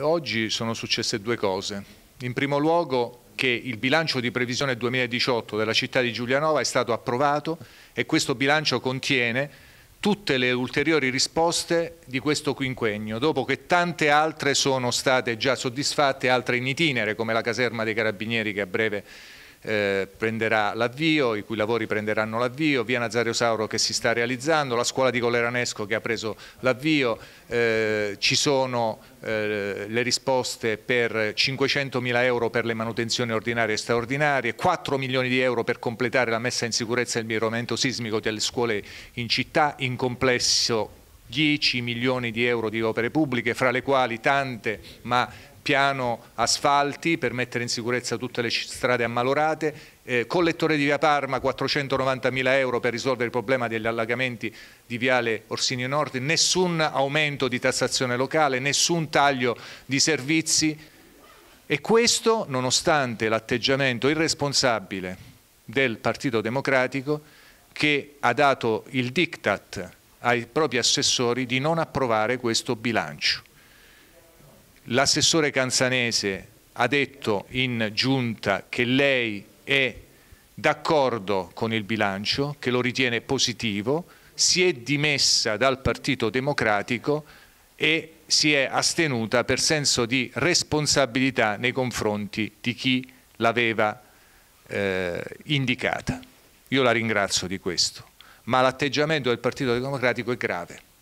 Oggi sono successe due cose. In primo luogo che il bilancio di previsione 2018 della città di Giulianova è stato approvato e questo bilancio contiene tutte le ulteriori risposte di questo quinquennio, dopo che tante altre sono state già soddisfatte, altre in itinere, come la caserma dei carabinieri che a breve eh, prenderà l'avvio, i cui lavori prenderanno l'avvio, via Nazario Sauro che si sta realizzando, la scuola di Coleranesco che ha preso l'avvio, eh, ci sono eh, le risposte per 500 mila euro per le manutenzioni ordinarie e straordinarie, 4 milioni di euro per completare la messa in sicurezza e il miglioramento sismico delle scuole in città, in complesso 10 milioni di euro di opere pubbliche, fra le quali tante, ma piano asfalti per mettere in sicurezza tutte le strade ammalorate, eh, collettore di via Parma 490 mila euro per risolvere il problema degli allagamenti di viale Orsini Nord, nessun aumento di tassazione locale, nessun taglio di servizi e questo nonostante l'atteggiamento irresponsabile del Partito Democratico che ha dato il diktat ai propri assessori di non approvare questo bilancio. L'assessore Canzanese ha detto in giunta che lei è d'accordo con il bilancio, che lo ritiene positivo, si è dimessa dal Partito Democratico e si è astenuta per senso di responsabilità nei confronti di chi l'aveva eh, indicata. Io la ringrazio di questo, ma l'atteggiamento del Partito Democratico è grave.